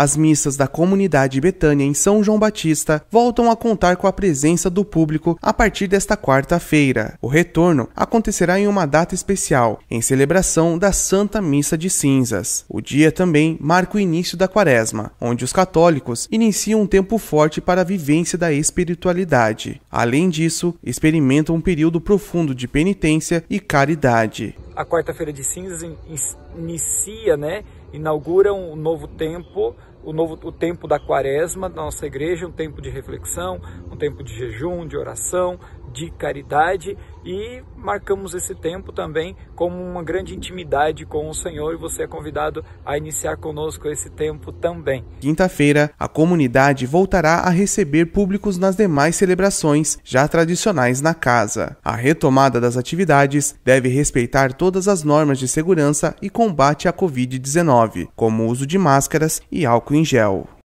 As missas da comunidade Betânia em São João Batista voltam a contar com a presença do público a partir desta quarta-feira. O retorno acontecerá em uma data especial, em celebração da Santa Missa de Cinzas. O dia também marca o início da Quaresma, onde os católicos iniciam um tempo forte para a vivência da espiritualidade. Além disso, experimentam um período profundo de penitência e caridade a quarta-feira de cinzas inicia, né, inaugura um novo tempo, o novo o tempo da quaresma da nossa igreja, um tempo de reflexão, tempo de jejum, de oração, de caridade e marcamos esse tempo também como uma grande intimidade com o Senhor e você é convidado a iniciar conosco esse tempo também. Quinta-feira, a comunidade voltará a receber públicos nas demais celebrações já tradicionais na casa. A retomada das atividades deve respeitar todas as normas de segurança e combate à Covid-19, como o uso de máscaras e álcool em gel.